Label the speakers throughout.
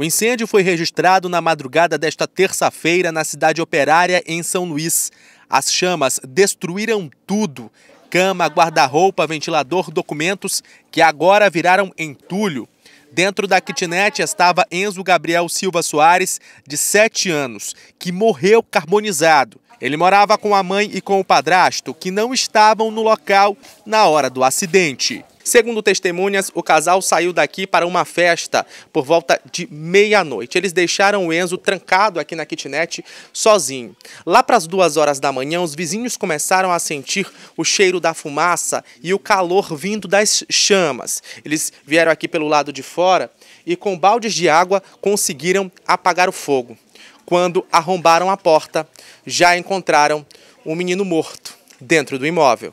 Speaker 1: O incêndio foi registrado na madrugada desta terça-feira na cidade operária, em São Luís. As chamas destruíram tudo: cama, guarda-roupa, ventilador, documentos, que agora viraram entulho. Dentro da kitnet estava Enzo Gabriel Silva Soares, de 7 anos, que morreu carbonizado. Ele morava com a mãe e com o padrasto, que não estavam no local na hora do acidente. Segundo testemunhas, o casal saiu daqui para uma festa por volta de meia-noite. Eles deixaram o Enzo trancado aqui na kitnet sozinho. Lá para as duas horas da manhã, os vizinhos começaram a sentir o cheiro da fumaça e o calor vindo das chamas. Eles vieram aqui pelo lado de fora e com baldes de água conseguiram apagar o fogo. Quando arrombaram a porta, já encontraram um menino morto dentro do imóvel.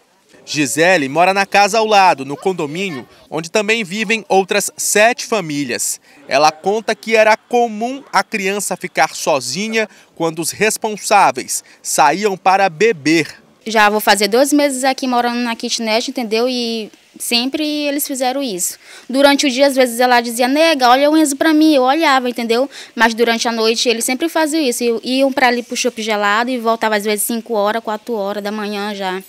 Speaker 1: Gisele mora na casa ao lado, no condomínio, onde também vivem outras sete famílias. Ela conta que era comum a criança ficar sozinha quando os responsáveis saíam para beber.
Speaker 2: Já vou fazer dois meses aqui morando na kitnet, entendeu? E sempre eles fizeram isso. Durante o dia, às vezes, ela dizia, nega, olha o Enzo para mim. Eu olhava, entendeu? Mas durante a noite, eles sempre faziam isso. Iam para ali pro shopping gelado e voltavam, às vezes, 5 horas, 4 horas da manhã já.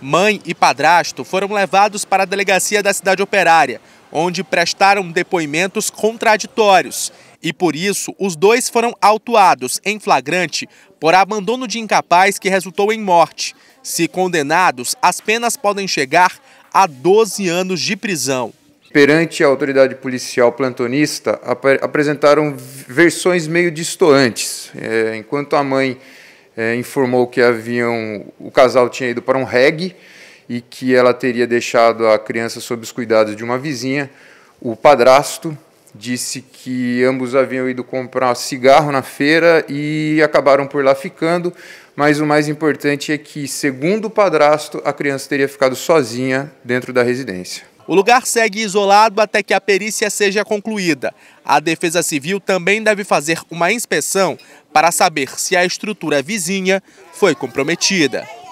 Speaker 1: Mãe e padrasto foram levados para a delegacia da cidade operária, onde prestaram depoimentos contraditórios e por isso os dois foram autuados em flagrante por abandono de incapaz que resultou em morte. Se condenados, as penas podem chegar a 12
Speaker 3: anos de prisão. Perante a autoridade policial plantonista, ap apresentaram versões meio distoantes. É, enquanto a mãe é, informou que haviam o casal tinha ido para um reggae e que ela teria deixado a criança sob os cuidados de uma vizinha. O padrasto disse que ambos haviam ido comprar cigarro na feira e acabaram por lá ficando, mas o mais importante é que, segundo o padrasto, a criança teria ficado sozinha dentro da residência. O lugar segue isolado até que a perícia seja concluída. A Defesa Civil
Speaker 1: também deve fazer uma inspeção para saber se a estrutura vizinha foi comprometida.